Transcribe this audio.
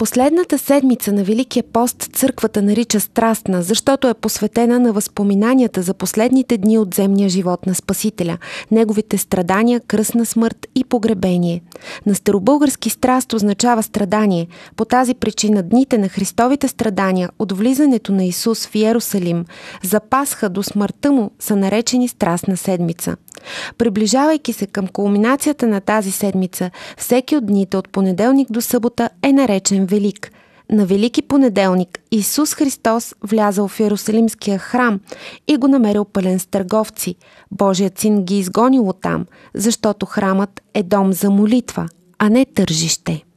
Последната седмица на Великия пост църквата нарича страстна, защото е посветена на възпоминанията за последните дни от земния живот на Спасителя, неговите страдания, кръсна смърт и погребение. На старобългарски страст означава страдание. По тази причина дните на Христовите страдания от влизането на Исус в Иерусалим за Пасха до смъртта му са наречени страстна седмица. Приближавайки се към кулминацията на тази седмица, всеки от дните от понеделник до събота е наречен Велик. На Велики понеделник Исус Христос влязал в Иерусалимския храм и го намерил пълен с търговци. Божият син ги изгонил оттам, защото храмът е дом за молитва, а не тържище.